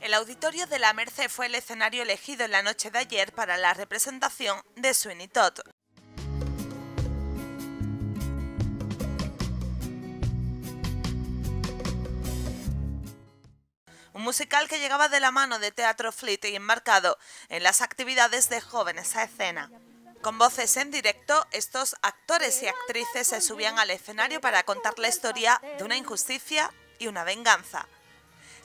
El auditorio de la Merced fue el escenario elegido en la noche de ayer para la representación de Sweeney Todd. un musical que llegaba de la mano de Teatro Fleet y enmarcado en las actividades de jóvenes a escena. Con voces en directo, estos actores y actrices se subían al escenario para contar la historia de una injusticia y una venganza.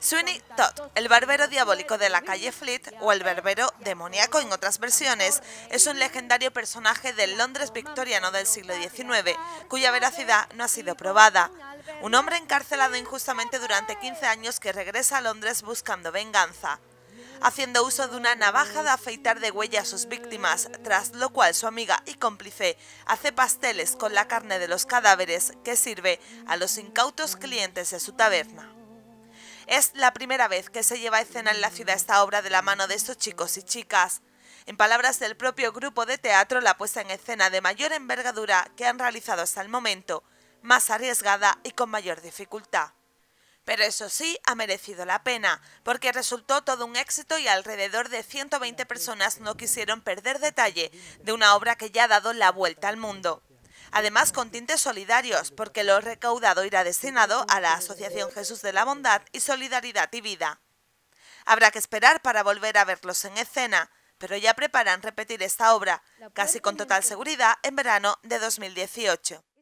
Sweeney Todd, el barbero diabólico de la calle Fleet o el barbero demoníaco en otras versiones, es un legendario personaje del Londres victoriano del siglo XIX, cuya veracidad no ha sido probada. Un hombre encarcelado injustamente durante 15 años que regresa a Londres buscando venganza haciendo uso de una navaja de afeitar de huella a sus víctimas, tras lo cual su amiga y cómplice hace pasteles con la carne de los cadáveres que sirve a los incautos clientes de su taberna. Es la primera vez que se lleva a escena en la ciudad esta obra de la mano de estos chicos y chicas. En palabras del propio grupo de teatro, la puesta en escena de mayor envergadura que han realizado hasta el momento, más arriesgada y con mayor dificultad. Pero eso sí, ha merecido la pena, porque resultó todo un éxito y alrededor de 120 personas no quisieron perder detalle de una obra que ya ha dado la vuelta al mundo además con tintes solidarios, porque lo recaudado irá destinado a la Asociación Jesús de la Bondad y Solidaridad y Vida. Habrá que esperar para volver a verlos en escena, pero ya preparan repetir esta obra, casi con total seguridad, en verano de 2018.